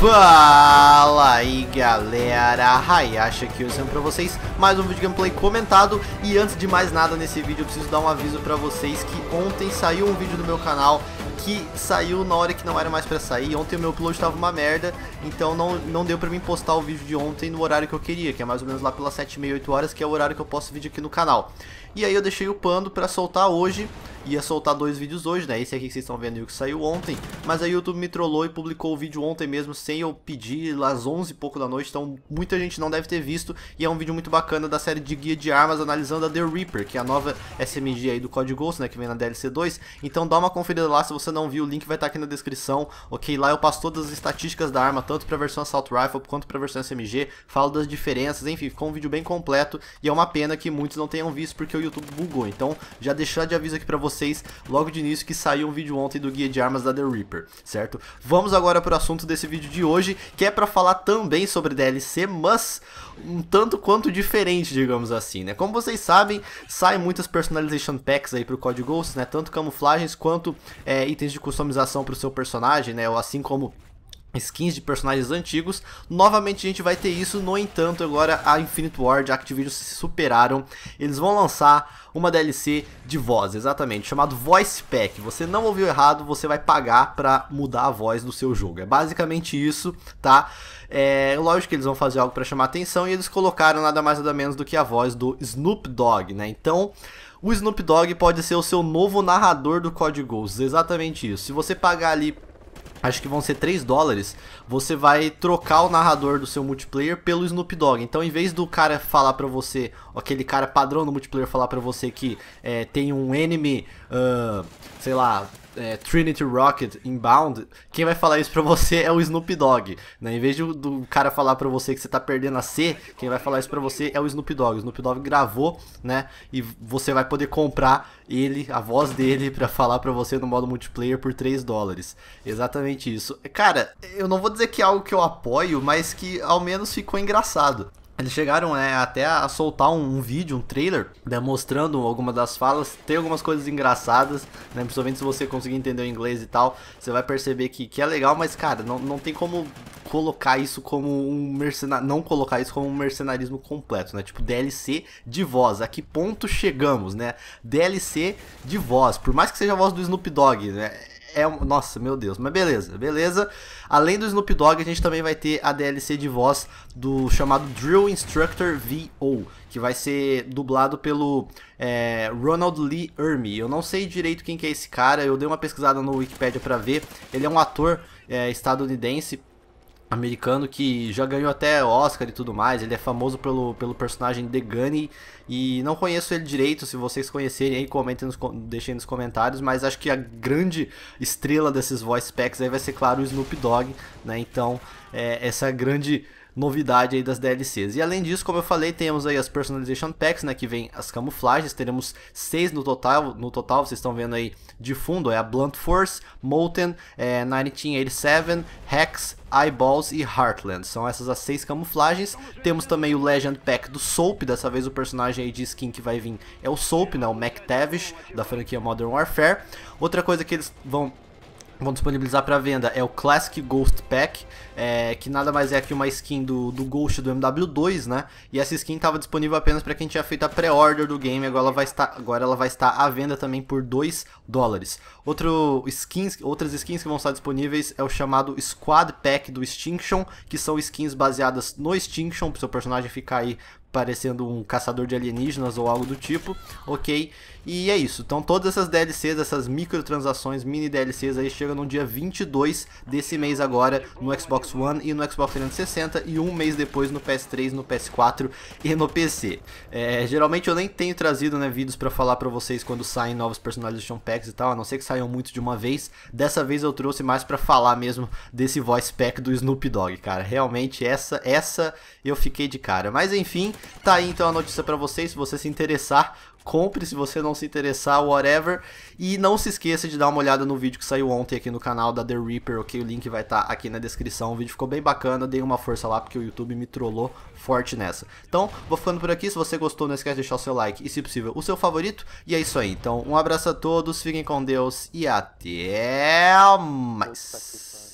Fala aí galera, Hayashi aqui usando pra vocês mais um vídeo gameplay comentado E antes de mais nada nesse vídeo eu preciso dar um aviso pra vocês que ontem saiu um vídeo do meu canal que saiu na hora que não era mais pra sair Ontem o meu upload tava uma merda, então não, não deu pra mim postar o vídeo de ontem no horário que eu queria Que é mais ou menos lá pelas 7 e meia, 8 horas, que é o horário que eu posto vídeo aqui no canal E aí eu deixei upando pra soltar hoje ia soltar dois vídeos hoje, né? Esse aqui que vocês estão vendo e o que saiu ontem. Mas a YouTube me trollou e publicou o vídeo ontem mesmo, sem eu pedir, às 11 e pouco da noite. Então muita gente não deve ter visto. E é um vídeo muito bacana da série de guia de armas, analisando a The Reaper, que é a nova SMG aí do Code Ghost, né? Que vem na DLC 2. Então dá uma conferida lá, se você não viu, o link vai estar tá aqui na descrição, ok? Lá eu passo todas as estatísticas da arma, tanto pra versão Assault Rifle quanto pra versão SMG. Falo das diferenças, enfim, ficou um vídeo bem completo. E é uma pena que muitos não tenham visto, porque o YouTube bugou. Então já deixar de aviso aqui pra vocês vocês logo de início que saiu um vídeo ontem do guia de armas da The Reaper, certo? Vamos agora para o assunto desse vídeo de hoje, que é para falar também sobre DLC, mas um tanto quanto diferente, digamos assim, né? Como vocês sabem, saem muitas personalization packs aí para o Code Ghost, né? Tanto camuflagens quanto é, itens de customização para o seu personagem, né? Ou assim como skins de personagens antigos. Novamente a gente vai ter isso, no entanto, agora a Infinite Ward e a Activision se superaram. Eles vão lançar uma DLC de voz, exatamente, chamado Voice Pack. Você não ouviu errado, você vai pagar para mudar a voz do seu jogo. É basicamente isso, tá? É, lógico que eles vão fazer algo para chamar atenção e eles colocaram nada mais nada menos do que a voz do Snoop Dogg, né? Então, o Snoop Dogg pode ser o seu novo narrador do Código Ghosts, exatamente isso. Se você pagar ali acho que vão ser 3 dólares, você vai trocar o narrador do seu multiplayer pelo Snoop Dogg. Então, em vez do cara falar para você, aquele cara padrão do multiplayer falar para você que é, tem um enemy, uh, sei lá, é, Trinity Rocket Inbound, quem vai falar isso pra você é o Snoop Dogg. Né? Em vez do, do cara falar pra você que você tá perdendo a C, quem vai falar isso pra você é o Snoop Dogg. O Snoop Dogg gravou, né? E você vai poder comprar ele, a voz dele, pra falar pra você no modo multiplayer por 3 dólares. Exatamente isso. Cara, eu não vou dizer que é algo que eu apoio, mas que ao menos ficou engraçado. Eles chegaram né, até a soltar um, um vídeo, um trailer, né, mostrando algumas das falas. Tem algumas coisas engraçadas, né? Principalmente se você conseguir entender o inglês e tal, você vai perceber que, que é legal, mas, cara, não, não tem como colocar isso como um mercenário. Não colocar isso como um mercenarismo completo, né? Tipo, DLC de voz. A que ponto chegamos, né? DLC de voz. Por mais que seja a voz do Snoop Dogg, né? é um. Nossa, meu Deus. Mas beleza, beleza. Além do Snoop Dogg, a gente também vai ter a DLC de voz do chamado Drill Instructor VO, que vai ser dublado pelo é, Ronald Lee Ermey. Eu não sei direito quem que é esse cara, eu dei uma pesquisada no Wikipedia para ver. Ele é um ator é, estadunidense americano que já ganhou até Oscar e tudo mais. Ele é famoso pelo, pelo personagem The Gunny e não conheço ele direito. Se vocês conhecerem aí, comentem nos, deixem nos comentários. Mas acho que a grande estrela desses voice packs aí vai ser, claro, o Snoop Dogg, né? Então, é, essa grande novidade aí das DLCs. E além disso, como eu falei, temos aí as Personalization Packs, né, que vem as camuflagens, teremos seis no total, no total vocês estão vendo aí de fundo, é a Blunt Force, Molten, é, 1987, Hex, Eyeballs e Heartland. São essas as seis camuflagens. Temos também o Legend Pack do Soap. Dessa vez o personagem aí de skin que vai vir é o Soap, né? O McTavish, da franquia Modern Warfare. Outra coisa que eles vão vão disponibilizar para venda é o Classic Ghost Pack, é, que nada mais é que uma skin do, do Ghost do MW2, né? E essa skin estava disponível apenas para quem tinha feito a pré-order do game, agora ela, vai estar, agora ela vai estar à venda também por 2 dólares. Outro skins, outras skins que vão estar disponíveis é o chamado Squad Pack do Extinction, que são skins baseadas no Extinction, para o seu personagem ficar aí parecendo um caçador de alienígenas ou algo do tipo, ok? E é isso. Então todas essas DLCs, essas microtransações, mini DLCs aí chegam no dia 22 desse mês agora no Xbox One e no Xbox 360 e um mês depois no PS3, no PS4 e no PC. É, geralmente eu nem tenho trazido né, vídeos para falar para vocês quando saem novos personalization packs e tal, a não ser que saiam muito de uma vez. Dessa vez eu trouxe mais para falar mesmo desse voice pack do Snoop Dogg, cara. Realmente essa essa eu fiquei de cara. Mas enfim, Tá aí então a notícia para vocês, se você se interessar, compre, se você não se interessar, whatever. E não se esqueça de dar uma olhada no vídeo que saiu ontem aqui no canal da The Reaper, ok? O link vai estar tá aqui na descrição. O vídeo ficou bem bacana, dei uma força lá porque o YouTube me trollou forte nessa. Então, vou ficando por aqui. Se você gostou, não esquece de deixar o seu like e, se possível, o seu favorito. E é isso aí. Então, um abraço a todos, fiquem com Deus e até mais.